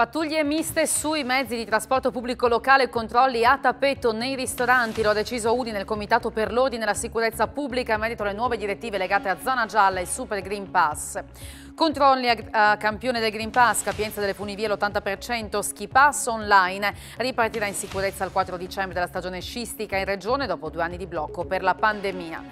Pattuglie miste sui mezzi di trasporto pubblico locale controlli a tappeto nei ristoranti. Lo ha deciso Udine nel Comitato per l'Ordine e la Sicurezza Pubblica in merito alle nuove direttive legate a zona gialla e Super Green Pass. Controlli a, campione del Green Pass, capienza delle funivie l'80%, ski pass online. Ripartirà in sicurezza il 4 dicembre della stagione scistica in regione dopo due anni di blocco per la pandemia.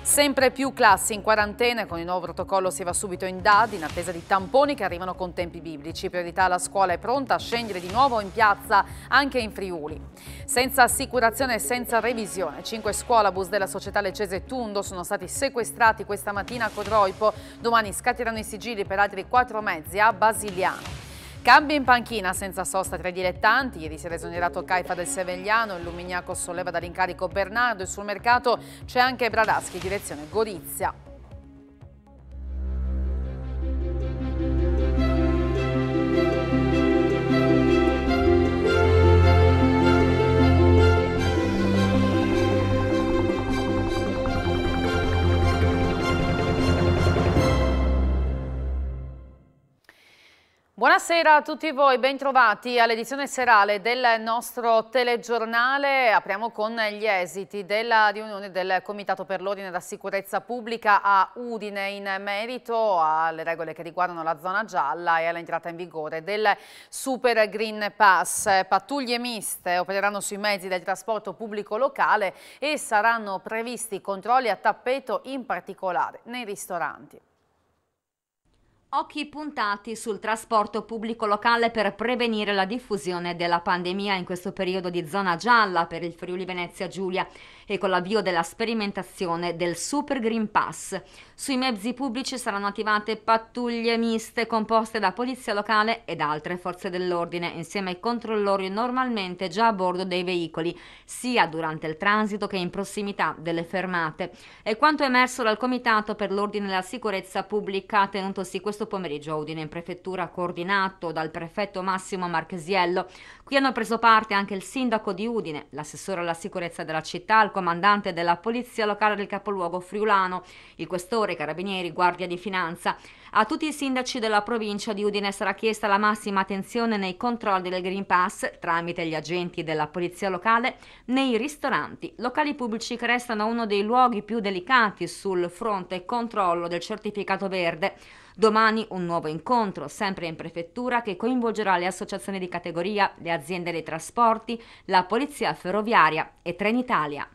Sempre più classi in quarantena, con il nuovo protocollo si va subito in DAD in attesa di tamponi che arrivano con tempi biblici. Priorità alla scuola è pronta a scendere di nuovo in piazza anche in Friuli. Senza assicurazione e senza revisione, cinque scuolabus della società Leccese Tundo sono stati sequestrati questa mattina a Codroipo, domani scatteranno i sigilli per altri quattro mezzi a Basiliano. Cambio in panchina senza sosta tra i dilettanti, ieri si è esonerato Caifa del Sevegliano, il Lumignaco solleva dall'incarico Bernardo e sul mercato c'è anche Bradaschi, direzione Gorizia. Buonasera a tutti voi, bentrovati all'edizione serale del nostro telegiornale. Apriamo con gli esiti della riunione del Comitato per l'Ordine e la Sicurezza Pubblica a Udine in merito alle regole che riguardano la zona gialla e all'entrata in vigore del Super Green Pass. Pattuglie miste opereranno sui mezzi del trasporto pubblico locale e saranno previsti controlli a tappeto in particolare nei ristoranti. Occhi puntati sul trasporto pubblico locale per prevenire la diffusione della pandemia in questo periodo di zona gialla per il Friuli Venezia Giulia e con l'avvio della sperimentazione del Super Green Pass. Sui mezzi pubblici saranno attivate pattuglie miste composte da polizia locale ed altre forze dell'ordine insieme ai controllori normalmente già a bordo dei veicoli, sia durante il transito che in prossimità delle fermate. E quanto emerso dal Comitato per l'Ordine e la Sicurezza Pubblica tenutosi questo questo pomeriggio a Udine in prefettura coordinato dal prefetto Massimo Marchesiello. Qui hanno preso parte anche il sindaco di Udine, l'assessore alla sicurezza della città, il comandante della polizia locale del capoluogo friulano, il questore, carabinieri, guardia di finanza. A tutti i sindaci della provincia di Udine sarà chiesta la massima attenzione nei controlli del Green Pass tramite gli agenti della polizia locale nei ristoranti, locali pubblici che restano uno dei luoghi più delicati sul fronte controllo del certificato verde. Domani un nuovo incontro, sempre in prefettura, che coinvolgerà le associazioni di categoria, le aziende dei trasporti, la polizia ferroviaria e Trenitalia.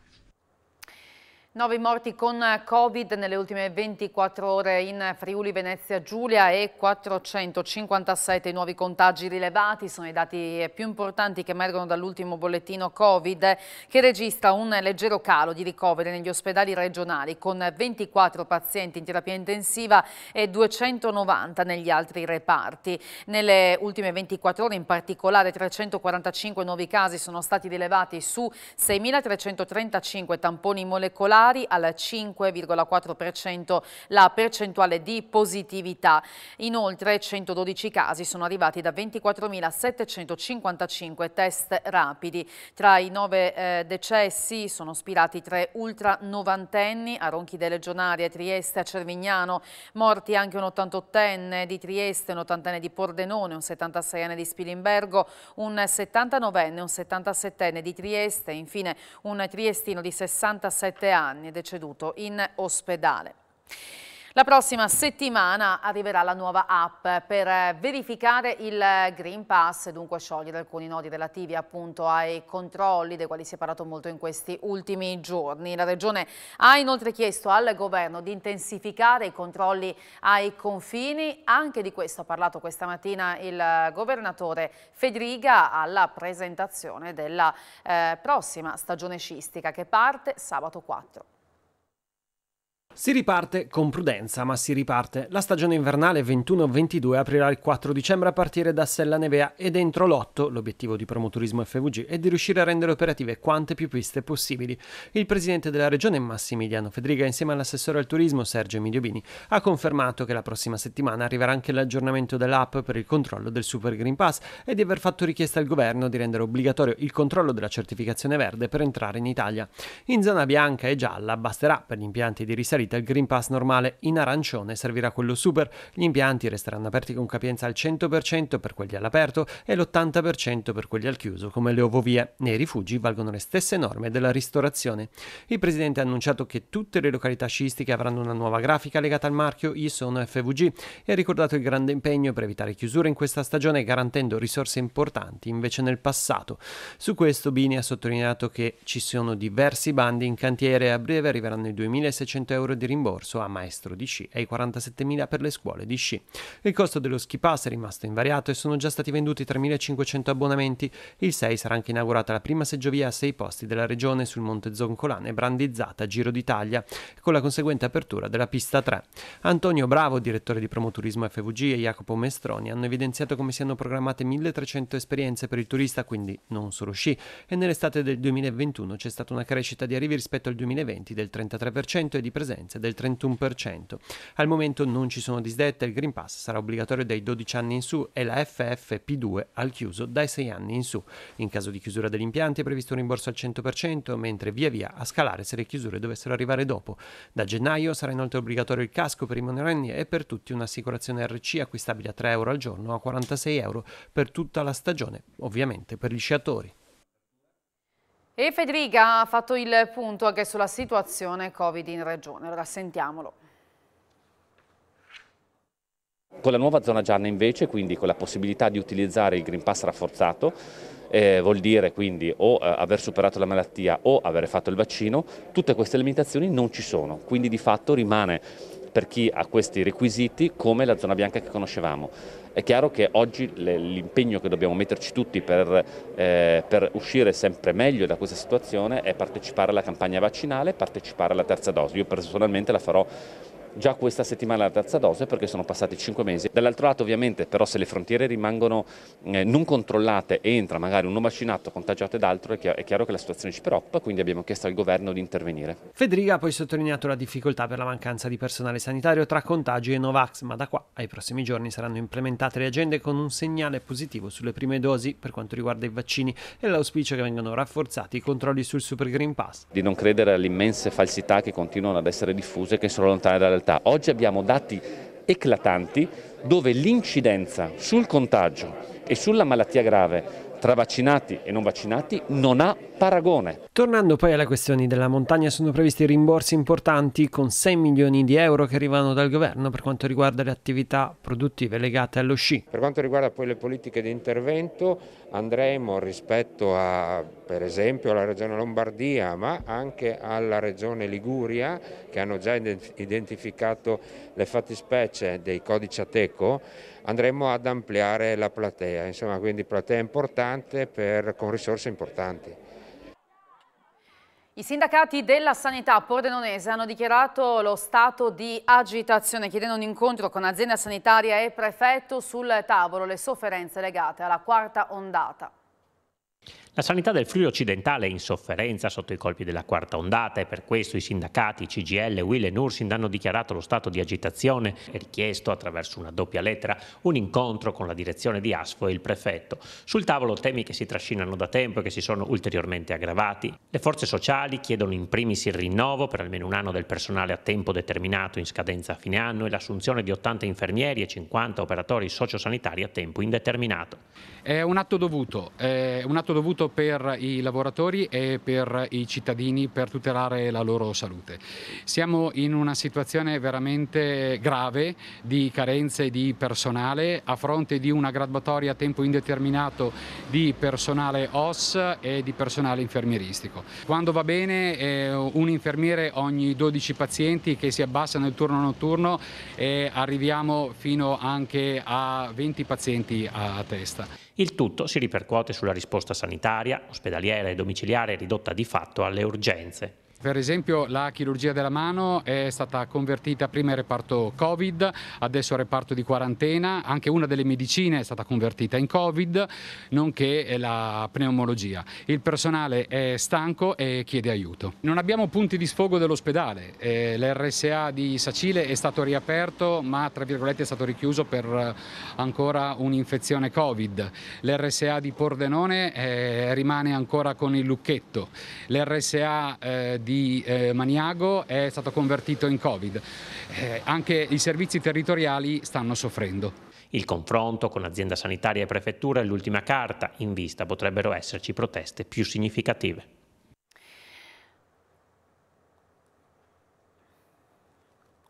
Nove morti con Covid nelle ultime 24 ore in Friuli Venezia Giulia e 457 nuovi contagi rilevati. Sono i dati più importanti che emergono dall'ultimo bollettino Covid che registra un leggero calo di ricoveri negli ospedali regionali con 24 pazienti in terapia intensiva e 290 negli altri reparti. Nelle ultime 24 ore in particolare 345 nuovi casi sono stati rilevati su 6.335 tamponi molecolari pari al 5,4% la percentuale di positività. Inoltre 112 casi sono arrivati da 24.755 test rapidi. Tra i nove eh, decessi sono spirati tre ultra novantenni a Ronchi delle Gionarie, Trieste, a Cervignano, morti anche un 88enne di Trieste, un 80enne di Pordenone, un 76enne di Spilimbergo, un 79enne, un 77enne di Trieste, e infine un triestino di 67 anni anni, deceduto in ospedale. La prossima settimana arriverà la nuova app per verificare il Green Pass e dunque sciogliere alcuni nodi relativi appunto ai controlli dei quali si è parlato molto in questi ultimi giorni. La Regione ha inoltre chiesto al Governo di intensificare i controlli ai confini, anche di questo ha parlato questa mattina il Governatore Federica alla presentazione della eh, prossima stagione scistica che parte sabato 4. Si riparte con prudenza, ma si riparte. La stagione invernale 21-22 aprirà il 4 dicembre a partire da Sella Nevea ed entro l'8 l'obiettivo di Promoturismo FVG è di riuscire a rendere operative quante più piste possibili. Il presidente della regione Massimiliano Fedriga insieme all'assessore al turismo Sergio Emilio ha confermato che la prossima settimana arriverà anche l'aggiornamento dell'app per il controllo del Super Green Pass e di aver fatto richiesta al governo di rendere obbligatorio il controllo della certificazione verde per entrare in Italia. In zona bianca e gialla basterà per gli impianti di riserva salita il Green Pass normale in arancione servirà quello super. Gli impianti resteranno aperti con capienza al 100% per quelli all'aperto e l'80% per quelli al chiuso, come le ovovie. Nei rifugi valgono le stesse norme della ristorazione. Il presidente ha annunciato che tutte le località sciistiche avranno una nuova grafica legata al marchio ISON FVG e ha ricordato il grande impegno per evitare chiusure in questa stagione garantendo risorse importanti invece nel passato. Su questo Bini ha sottolineato che ci sono diversi bandi in cantiere e a breve arriveranno i 2600 euro euro di rimborso a maestro di sci e i 47.000 per le scuole di sci. Il costo dello ski pass è rimasto invariato e sono già stati venduti 3.500 abbonamenti. Il 6 sarà anche inaugurata la prima seggiovia a 6 posti della regione sul Monte Zoncolane brandizzata Giro d'Italia, con la conseguente apertura della pista 3. Antonio Bravo, direttore di Promoturismo FVG e Jacopo Mestroni hanno evidenziato come siano programmate 1.300 esperienze per il turista, quindi non solo sci, e nell'estate del 2021 c'è stata una crescita di arrivi rispetto al 2020 del 33% e di presenza preferenze del 31%. Al momento non ci sono disdette, il Green Pass sarà obbligatorio dai 12 anni in su e la FFP2 al chiuso dai 6 anni in su. In caso di chiusura degli impianti è previsto un rimborso al 100%, mentre via via a scalare se le chiusure dovessero arrivare dopo. Da gennaio sarà inoltre obbligatorio il casco per i monorenni e per tutti un'assicurazione RC acquistabile a 3 euro al giorno o a 46 euro per tutta la stagione, ovviamente per gli sciatori. E Federica ha fatto il punto anche sulla situazione Covid in Regione. Allora sentiamolo. Con la nuova zona gialla invece, quindi con la possibilità di utilizzare il Green Pass rafforzato, eh, vuol dire quindi o eh, aver superato la malattia o avere fatto il vaccino, tutte queste limitazioni non ci sono, quindi di fatto rimane per chi ha questi requisiti come la zona bianca che conoscevamo. È chiaro che oggi l'impegno che dobbiamo metterci tutti per, eh, per, uscire sempre meglio da questa situazione è partecipare alla campagna vaccinale, partecipare alla terza dose. Io personalmente la farò già questa settimana la terza dose perché sono passati 5 mesi. Dall'altro lato ovviamente però se le frontiere rimangono eh, non controllate e entra magari un non vaccinato contagiato ed altro è, chi- è chiaro che la situazione ci preoccupa, quindi abbiamo chiesto al governo di intervenire. Federica ha poi sottolineato la difficoltà per la mancanza di personale sanitario tra contagi e Novax, ma da qua ai prossimi giorni saranno implementate le agende con un segnale positivo sulle prime dosi per quanto riguarda i vaccini e l'auspicio che vengano rafforzati i controlli sul Super Green Pass. Di non credere alle immense falsità che continuano ad essere diffuse e che sono lontane dalla realtà. Oggi abbiamo dati eclatanti dove l'incidenza sul contagio e sulla malattia grave tra vaccinati e non vaccinati non ha paragone. Tornando poi alle questioni della montagna, sono previsti rimborsi importanti con 6 milioni di euro che arrivano dal governo per quanto riguarda le attività produttive legate allo sci. Per quanto riguarda poi le politiche di intervento, andremo rispetto a per esempio alla regione Lombardia, ma anche alla regione Liguria, che hanno già identificato le fattispecie dei codici ateco andremo ad ampliare la platea, insomma quindi platea importante per, con risorse importanti. I sindacati della sanità pordenonese hanno dichiarato lo stato di agitazione chiedendo un incontro con azienda sanitaria e prefetto sul tavolo le sofferenze legate alla quarta ondata. La sanità del Friuli occidentale è in sofferenza sotto i colpi della quarta ondata e per questo i sindacati CGL, Will e Nursin hanno dichiarato lo stato di agitazione e richiesto attraverso una doppia lettera un incontro con la direzione di ASFO e il prefetto. Sul tavolo temi che si trascinano da tempo e che si sono ulteriormente aggravati. Le forze sociali chiedono in primis il rinnovo per almeno un anno del personale a tempo determinato in scadenza a fine anno e l'assunzione di 80 infermieri e 50 operatori sociosanitari a tempo indeterminato. È un atto dovuto, è un atto dovuto per i lavoratori e per i cittadini per tutelare la loro salute. Siamo in una situazione veramente grave di carenze di personale a fronte di una graduatoria a tempo indeterminato di personale OS e di personale infermieristico. Quando va bene eh, un infermiere ogni 12 pazienti che si abbassa nel turno notturno e arriviamo fino anche a 20 pazienti a testa. Il tutto si ripercuote sulla risposta sanitaria, ospedaliera e domiciliare ridotta di fatto alle urgenze. Per esempio la chirurgia della mano è stata convertita prima in reparto Covid, adesso al reparto di quarantena, anche una delle medicine è stata convertita in Covid, nonché la pneumologia. Il personale è stanco e chiede aiuto. Non abbiamo punti di sfogo dell'ospedale, eh, l'RSA di Sacile è stato riaperto ma tra virgolette è stato richiuso per ancora un'infezione Covid. L'RSA di Pordenone eh, rimane ancora con il lucchetto. L'RSA di eh, di eh, Maniago è stato convertito in Covid. Eh, anche i servizi territoriali stanno soffrendo. Il confronto con azienda sanitaria e prefettura è l'ultima carta. In vista potrebbero esserci proteste più significative.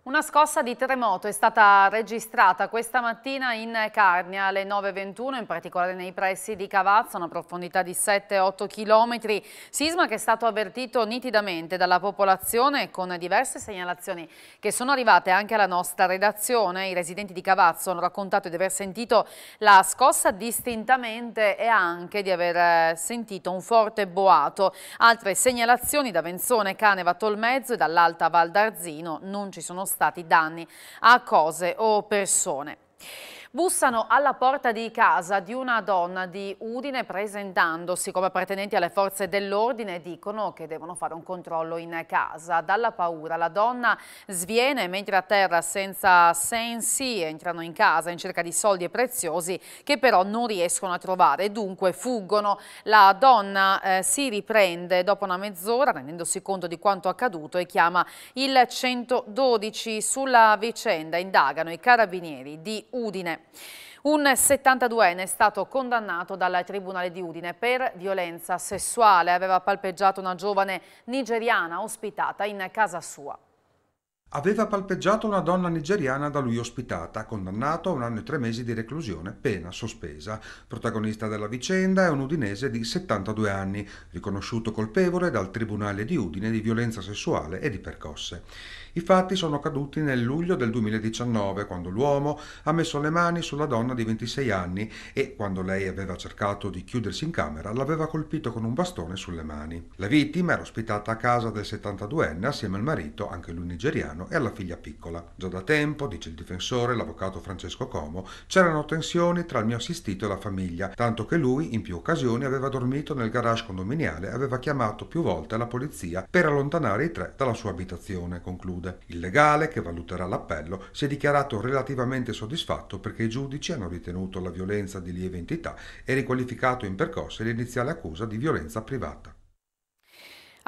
Una scossa di terremoto è stata registrata questa mattina in Carnia alle 9.21, in particolare nei pressi di Cavazza, una profondità di 7-8 km. Sisma che è stato avvertito nitidamente dalla popolazione con diverse segnalazioni che sono arrivate anche alla nostra redazione. I residenti di Cavazzo hanno raccontato di aver sentito la scossa distintamente e anche di aver eh, sentito un forte boato. Altre segnalazioni da Venzone, Caneva, Tolmezzo e dall'Alta Val d'Arzino non ci sono state stati danni a cose o persone. Bussano alla porta di casa di una donna di Udine presentandosi come appartenenti alle forze dell'ordine e dicono che devono fare un controllo in casa. Dalla paura la donna sviene mentre a terra senza sensi entrano in casa in cerca di soldi e preziosi che però non riescono a trovare, dunque fuggono. La donna eh, si riprende dopo una mezz'ora rendendosi conto di quanto accaduto e chiama il 112 sulla vicenda indagano i carabinieri di Udine. Un 72enne è stato condannato dal Tribunale di Udine per violenza sessuale. Aveva palpeggiato una giovane nigeriana ospitata in casa sua. Aveva palpeggiato una donna nigeriana da lui ospitata, condannato a un anno e tre mesi di reclusione, pena sospesa. Protagonista della vicenda è un udinese di 72 anni, riconosciuto colpevole dal Tribunale di Udine di violenza sessuale e di percosse. I fatti sono accaduti nel luglio del 2019, quando l'uomo ha messo le mani sulla donna di 26 anni e, quando lei aveva cercato di chiudersi in camera, l'aveva colpito con un bastone sulle mani. La vittima era ospitata a casa del 72enne assieme al marito, anche lui nigeriano, e alla figlia piccola. Già da tempo, dice il difensore, l'avvocato Francesco Como, c'erano tensioni tra il mio assistito e la famiglia, tanto che lui, in più occasioni, aveva dormito nel garage condominiale e aveva chiamato più volte la polizia per allontanare i tre dalla sua abitazione, conclude. Il legale, che valuterà l'appello, si è dichiarato relativamente soddisfatto perché i giudici hanno ritenuto la violenza di lieve entità e riqualificato in percorso l'iniziale accusa di violenza privata.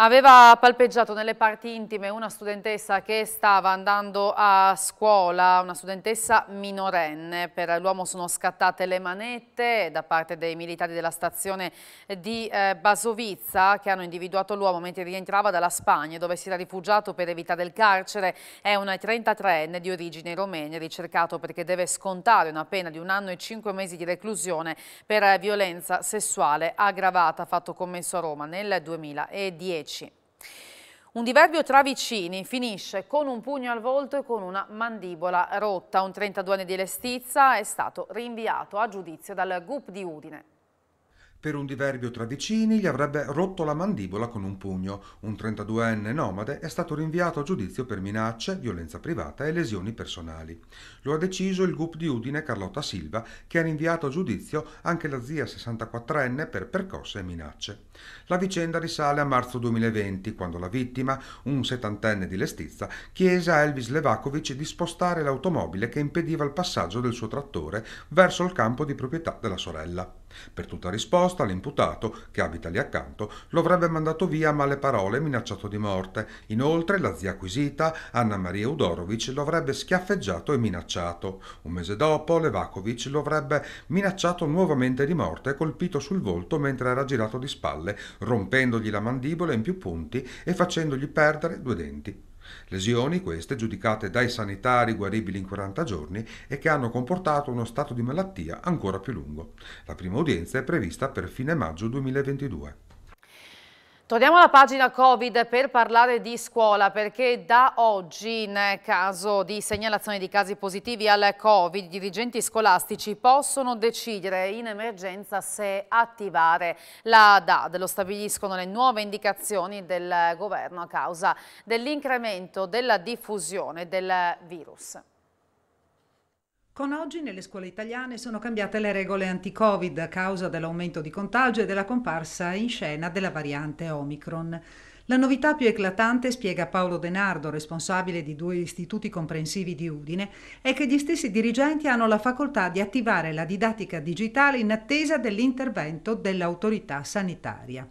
Aveva palpeggiato nelle parti intime una studentessa che stava andando a scuola, una studentessa minorenne. Per l'uomo sono scattate le manette da parte dei militari della stazione di eh, Basovizza che hanno individuato l'uomo mentre rientrava dalla Spagna dove si era rifugiato per evitare il carcere. È una 33enne di origine romena ricercato perché deve scontare una pena di un anno e cinque mesi di reclusione per violenza sessuale aggravata fatto commesso a Roma nel 2010. 10. Un diverbio tra vicini finisce con un pugno al volto e con una mandibola rotta. Un 32enne di Lestizza è stato rinviato a giudizio dal GUP di Udine. Per un diverbio tra vicini gli avrebbe rotto la mandibola con un pugno. Un 32enne nomade è stato rinviato a giudizio per minacce, violenza privata e lesioni personali. Lo ha deciso il GUP di Udine Carlotta Silva, che ha rinviato a giudizio anche la zia 64enne per percosse e minacce. La vicenda risale a marzo 2020, quando la vittima, un settantenne di Lestizza, chiese a Elvis Levakovic di spostare l'automobile che impediva il passaggio del suo trattore verso il campo di proprietà della sorella. Per tutta risposta l'imputato, che abita lì accanto, lo avrebbe mandato via a male parole e minacciato di morte. Inoltre la zia acquisita, Anna Maria Udorovic, lo avrebbe schiaffeggiato e minacciato. Un mese dopo Levakovic lo avrebbe minacciato nuovamente di morte, e colpito sul volto mentre era girato di spalle, rompendogli la mandibola in più punti e facendogli perdere due denti. Lesioni queste giudicate dai sanitari guaribili in 40 giorni e che hanno comportato uno stato di malattia ancora più lungo. La prima udienza è prevista per fine maggio 2022. Torniamo alla pagina Covid per parlare di scuola perché da oggi in caso di segnalazione di casi positivi al Covid i dirigenti scolastici possono decidere in emergenza se attivare la DAD. Lo stabiliscono le nuove indicazioni del governo a causa dell'incremento della diffusione del virus. Con oggi nelle scuole italiane sono cambiate le regole anti-Covid a causa dell'aumento di contagio e della comparsa in scena della variante Omicron. La novità più eclatante, spiega Paolo Denardo, responsabile di due istituti comprensivi di Udine, è che gli stessi dirigenti hanno la facoltà di attivare la didattica digitale in attesa dell'intervento dell'autorità sanitaria.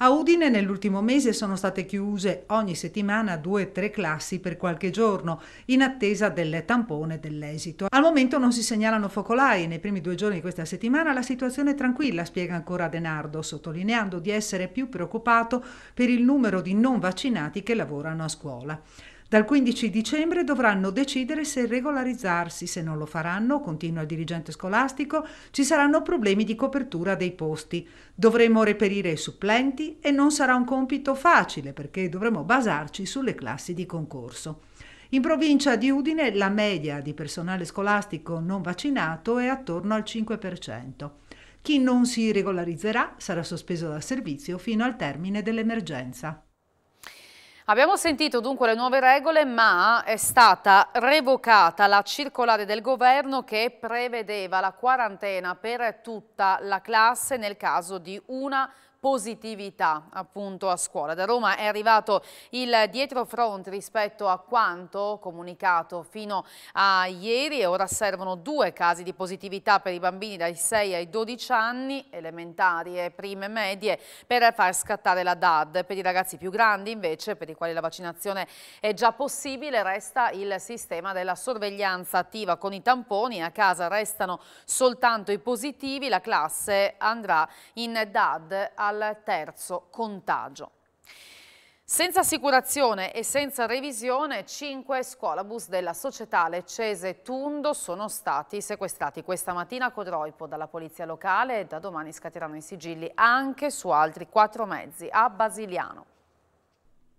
A Udine nell'ultimo mese sono state chiuse ogni settimana due o tre classi per qualche giorno, in attesa del tampone dell'esito. Al momento non si segnalano focolai. Nei primi due giorni di questa settimana la situazione è tranquilla, spiega ancora Denardo, sottolineando di essere più preoccupato per il numero di non vaccinati che lavorano a scuola. Dal 15 dicembre dovranno decidere se regolarizzarsi, se non lo faranno, continua il dirigente scolastico, ci saranno problemi di copertura dei posti. Dovremo reperire i supplenti e non sarà un compito facile perché dovremo basarci sulle classi di concorso. In provincia di Udine la media di personale scolastico non vaccinato è attorno al 5%. Chi non si regolarizzerà sarà sospeso dal servizio fino al termine dell'emergenza. Abbiamo sentito dunque le nuove regole, ma è stata revocata la circolare del governo che prevedeva la quarantena per tutta la classe nel caso di una positività appunto a scuola. Da Roma è arrivato il dietrofront rispetto a quanto comunicato fino a ieri e ora servono due casi di positività per i bambini dai 6 ai 12 anni, elementari e prime medie, per far scattare la DAD. Per i ragazzi più grandi invece, per i quali la vaccinazione è già possibile, resta il sistema della sorveglianza attiva con i tamponi. A casa restano soltanto i positivi, la classe andrà in DAD alla al terzo contagio. Senza assicurazione e senza revisione, cinque scuolabus della società Leccese Tundo sono stati sequestrati questa mattina a Codroipo dalla polizia locale e da domani scatteranno i sigilli anche su altri quattro mezzi a Basiliano.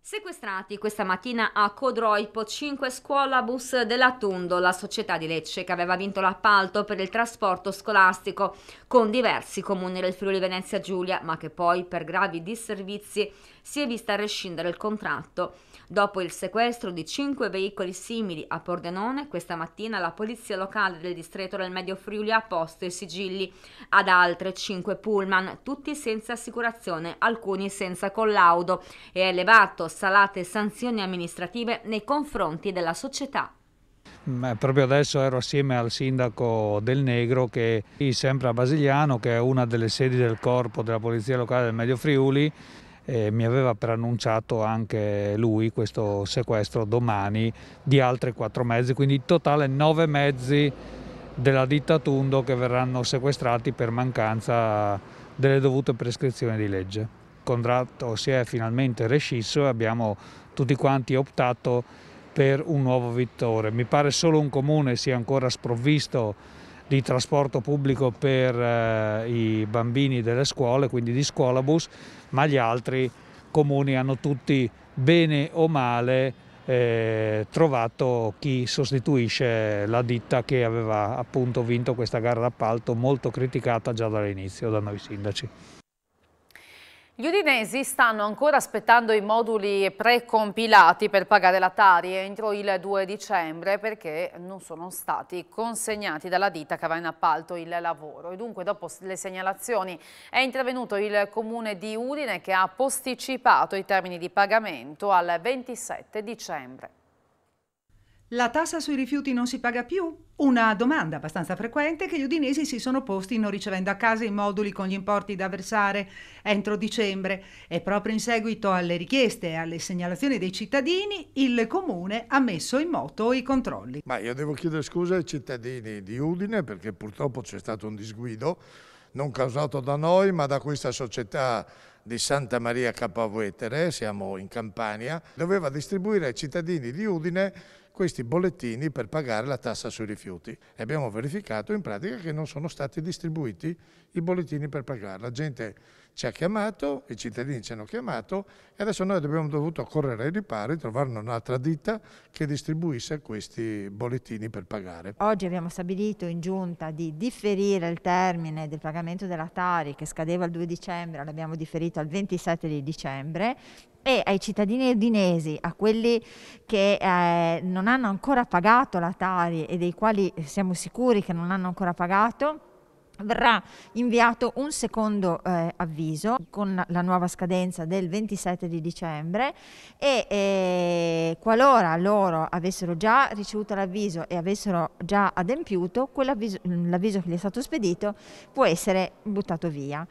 Sequestrati questa mattina a Codroipo 5 scuolabus della Tundo, la società di Lecce che aveva vinto l'appalto per il trasporto scolastico con diversi comuni del Friuli Venezia Giulia, ma che poi per gravi disservizi si è vista rescindere il contratto. Dopo il sequestro di 5 veicoli simili a Pordenone, questa mattina la polizia locale del distretto del Medio Friuli ha posto i sigilli ad altre 5 pullman, tutti senza assicurazione, alcuni senza collaudo, e ha elevato salate sanzioni amministrative nei confronti della società. proprio adesso ero assieme al sindaco del Negro che è sempre a Basiliano, che è una delle sedi del corpo della Polizia Locale del Medio Friuli, eh, mi aveva preannunciato anche lui questo sequestro domani di altri quattro mezzi, quindi in totale nove mezzi della ditta Tundo che verranno sequestrati per mancanza delle dovute prescrizioni di legge contratto si è finalmente rescisso e abbiamo tutti quanti optato per un nuovo vittore. Mi pare solo un comune sia ancora sprovvisto di trasporto pubblico per eh, i bambini delle scuole, quindi di scuolabus, ma gli altri comuni hanno tutti bene o male eh, trovato chi sostituisce la ditta che aveva appunto vinto questa gara d'appalto molto criticata già dall'inizio da noi sindaci. Gli udinesi stanno ancora aspettando i moduli precompilati per pagare la Tari entro il 2 dicembre perché non sono stati consegnati dalla ditta che aveva in appalto il lavoro. E dunque dopo le segnalazioni è intervenuto il comune di Udine che ha posticipato i termini di pagamento al 27 dicembre. La tassa sui rifiuti non si paga più? Una domanda abbastanza frequente che gli udinesi si sono posti non ricevendo a casa i moduli con gli importi da versare entro dicembre e proprio in seguito alle richieste e alle segnalazioni dei cittadini il comune ha messo in moto i controlli. Ma io devo chiedere scusa ai cittadini di Udine perché purtroppo c'è stato un disguido non causato da noi ma da questa società di Santa Maria Capavetere, siamo in Campania, doveva distribuire ai cittadini di Udine questi bollettini per pagare la tassa sui rifiuti e abbiamo verificato in pratica che non sono stati distribuiti i bollettini per pagare. La gente ci ha chiamato, i cittadini ci hanno chiamato e adesso noi abbiamo dovuto correre ai ripari, trovare un'altra ditta che distribuisse questi bollettini per pagare. Oggi abbiamo stabilito in giunta di differire il termine del pagamento della Tari che scadeva il 2 dicembre, l'abbiamo differito al 27 di dicembre e ai cittadini udinesi, a quelli che eh, non hanno ancora pagato la Tari e dei quali siamo sicuri che non hanno ancora pagato, verrà inviato un secondo eh, avviso con la nuova scadenza del 27 di dicembre e eh, qualora loro avessero già ricevuto l'avviso e avessero già adempiuto, l'avviso che gli è stato spedito può essere buttato via.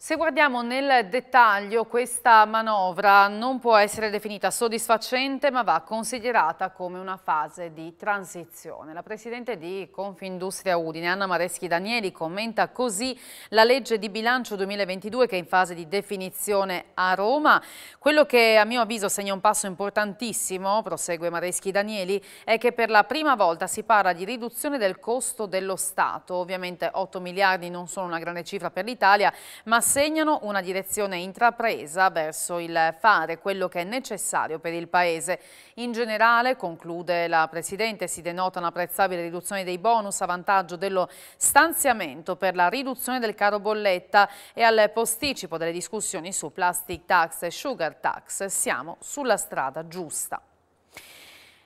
Se guardiamo nel dettaglio, questa manovra non può essere definita soddisfacente, ma va considerata come una fase di transizione. La Presidente di Confindustria Udine, Anna Mareschi Danieli, commenta così la legge di bilancio 2022 che è in fase di definizione a Roma. Quello che a mio avviso segna un passo importantissimo, prosegue Mareschi Danieli, è che per la prima volta si parla di riduzione del costo dello Stato. Ovviamente 8 miliardi non sono una grande cifra per l'Italia, ma segnano una direzione intrapresa verso il fare quello che è necessario per il Paese. In generale, conclude la Presidente, si denota un'apprezzabile riduzione dei bonus a vantaggio dello stanziamento per la riduzione del caro bolletta e al posticipo delle discussioni su plastic tax e sugar tax. Siamo sulla strada giusta.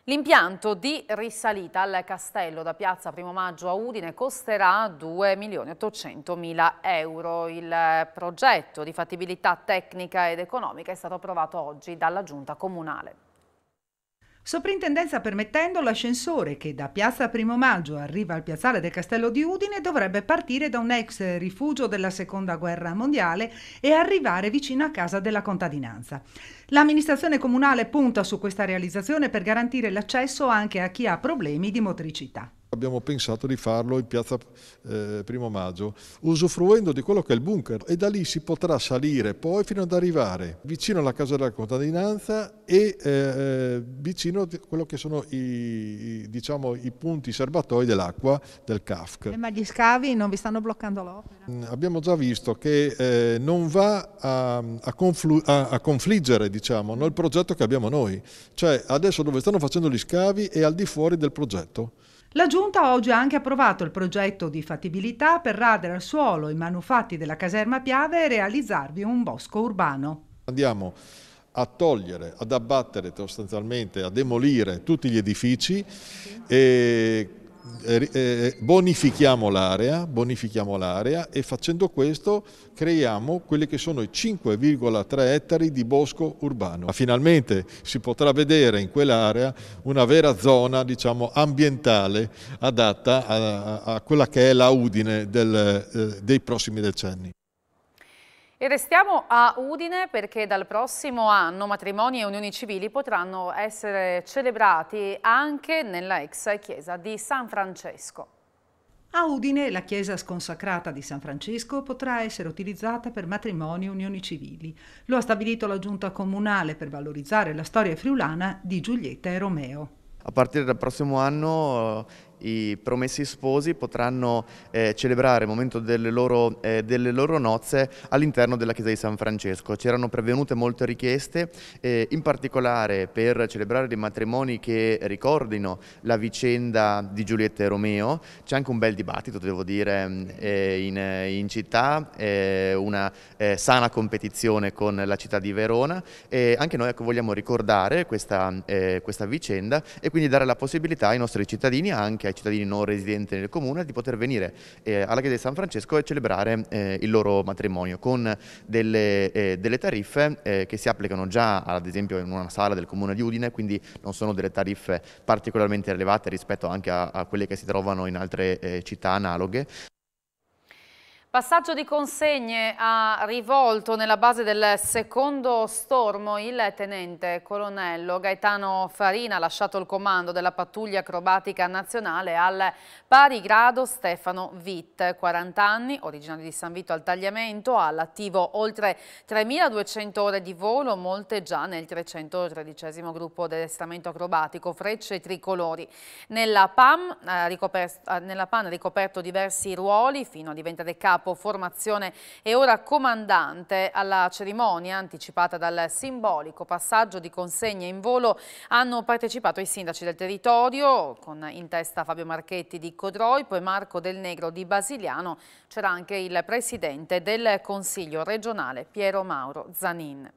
L'impianto di risalita al castello da piazza 1 maggio a Udine costerà 2.800.000 euro. Il progetto di fattibilità tecnica ed economica è stato approvato oggi dalla giunta comunale. Soprintendenza permettendo, l'ascensore che da Piazza Primo Maggio arriva al piazzale del Castello di Udine dovrebbe partire da un ex rifugio della Seconda Guerra Mondiale e arrivare vicino a casa della contadinanza. L'amministrazione comunale punta su questa realizzazione per garantire l'accesso anche a chi ha problemi di motricità abbiamo pensato di farlo in piazza eh, Primo Maggio, usufruendo di quello che è il bunker e da lì si potrà salire poi fino ad arrivare vicino alla casa della contadinanza e eh, eh vicino a quello che sono i, i, diciamo, i punti serbatoi dell'acqua del CAFC. ma gli scavi non vi stanno bloccando l'opera? Mm, abbiamo già visto che eh, non va a, a, a, a confliggere diciamo, no, il progetto che abbiamo noi, cioè adesso dove stanno facendo gli scavi è al di fuori del progetto. La Giunta oggi ha anche approvato il progetto di fattibilità per radere al suolo i manufatti della caserma Piave e realizzarvi un bosco urbano. Andiamo a togliere, ad abbattere sostanzialmente, a demolire tutti gli edifici e eh, eh, eh, bonifichiamo l'area, bonifichiamo l'area e facendo questo creiamo quelli che sono i 5,3 ettari di bosco urbano. Finalmente si potrà vedere in quell'area una vera zona diciamo, ambientale adatta a, a, quella che è la Udine del, eh, dei prossimi decenni. E restiamo a Udine perché dal prossimo anno matrimoni e unioni civili potranno essere celebrati anche nella ex chiesa di San Francesco. A Udine la chiesa sconsacrata di San Francesco potrà essere utilizzata per matrimoni e unioni civili. Lo ha stabilito la giunta comunale per valorizzare la storia friulana di Giulietta e Romeo. A partire dal prossimo anno i promessi sposi potranno eh, celebrare il momento delle loro, eh, delle loro nozze all'interno della chiesa di San Francesco. C'erano prevenute molte richieste, eh, in particolare per celebrare dei matrimoni che ricordino la vicenda di Giulietta e Romeo. C'è anche un bel dibattito, devo dire, mm, eh, in, eh, in, città, eh, una sana competizione con la città di Verona e anche noi ecco, vogliamo ricordare questa, questa vicenda e quindi dare la possibilità ai nostri cittadini anche ai ai cittadini non residenti nel comune di poter venire eh, alla chiesa di San Francesco e celebrare eh, il loro matrimonio con delle, eh, delle tariffe che si applicano già ad esempio in una sala del comune di Udine, quindi non sono delle tariffe particolarmente elevate rispetto anche a, a quelle che si trovano in altre città analoghe. Passaggio di consegne ha rivolto nella base del secondo stormo. Il tenente colonnello Gaetano Farina ha lasciato il comando della pattuglia acrobatica nazionale al pari grado Stefano Witt, 40 anni, originario di San Vito al Tagliamento, ha all'attivo oltre 3.200 ore di volo, molte già nel 313 gruppo di addestramento acrobatico, frecce e tricolori. Nella PAM, eh, ricoperto, nella PAN ha ricoperto diversi ruoli fino a diventare capo capo formazione e ora comandante alla cerimonia anticipata dal simbolico passaggio di consegne in volo hanno partecipato i sindaci del territorio con in testa Fabio Marchetti di Codroi, poi Marco Del Negro di Basiliano, c'era anche il presidente del Consiglio regionale Piero Mauro Zanin.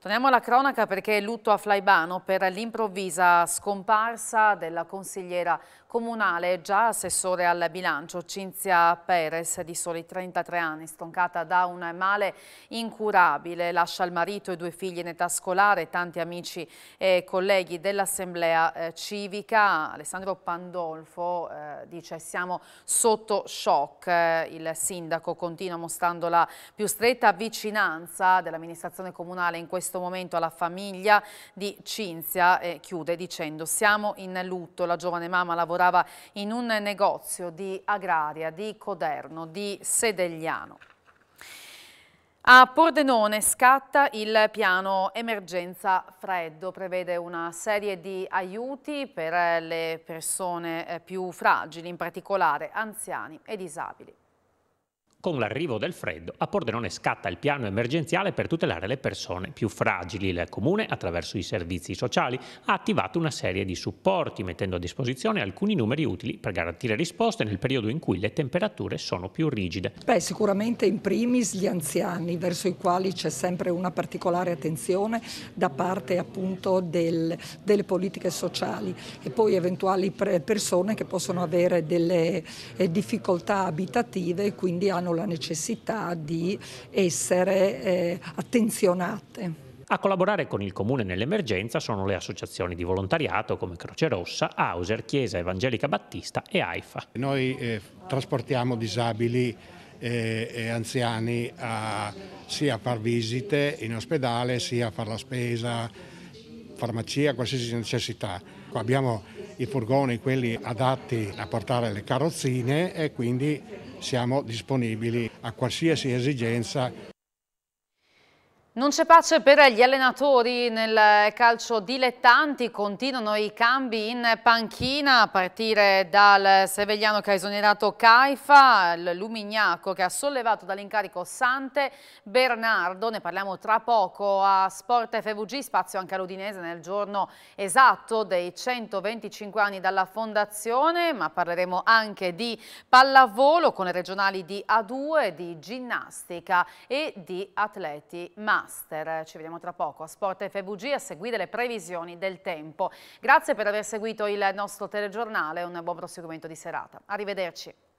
Torniamo alla cronaca perché lutto a Flaibano per l'improvvisa scomparsa della consigliera comunale, già assessore al bilancio, Cinzia Perez, di soli 33 anni, stroncata da un male incurabile, lascia il marito e due figli in età scolare, tanti amici e colleghi dell'Assemblea eh, Civica. Alessandro Pandolfo eh, dice siamo sotto shock, eh, il sindaco continua mostrando la più stretta vicinanza dell'amministrazione comunale in questo momento alla famiglia di Cinzia e chiude dicendo siamo in lutto, la giovane mamma lavora lavorava in un negozio di Agraria, di Coderno, di Sedegliano. A Pordenone scatta il piano emergenza freddo, prevede una serie di aiuti per le persone eh, più fragili, in particolare anziani e disabili. Con l'arrivo del freddo, a Pordenone scatta il piano emergenziale per tutelare le persone più fragili. Il comune, attraverso i servizi sociali, ha attivato una serie di supporti, mettendo a disposizione alcuni numeri utili per garantire risposte nel periodo in cui le temperature sono più rigide. Beh, sicuramente in primis gli anziani, verso i quali c'è sempre una particolare attenzione da parte appunto del, delle politiche sociali e poi eventuali persone che possono avere delle eh, difficoltà abitative e quindi hanno hanno la necessità di essere eh, attenzionate. A collaborare con il comune nell'emergenza sono le associazioni di volontariato come Croce Rossa, Hauser, Chiesa Evangelica Battista e AIFA. Noi eh, trasportiamo disabili e, eh, e anziani a, sia a far visite in ospedale sia a fare la spesa, farmacia, qualsiasi necessità. Abbiamo i furgoni, quelli adatti a portare le carrozzine e quindi siamo disponibili a qualsiasi esigenza non c'è pace per gli allenatori nel calcio dilettanti, continuano i cambi in panchina a partire dal Sevegliano che ha esonerato Caifa, il Lumignaco che ha sollevato dall'incarico Sante, Bernardo, ne parliamo tra poco a Sport FVG, spazio anche all'Udinese nel giorno esatto dei 125 anni dalla fondazione, ma parleremo anche di pallavolo con le regionali di A2, di ginnastica e di atleti. Ma master. Ci vediamo tra poco a Sport FVG a seguire le previsioni del tempo. Grazie per aver seguito il nostro telegiornale e un buon proseguimento di serata. Arrivederci.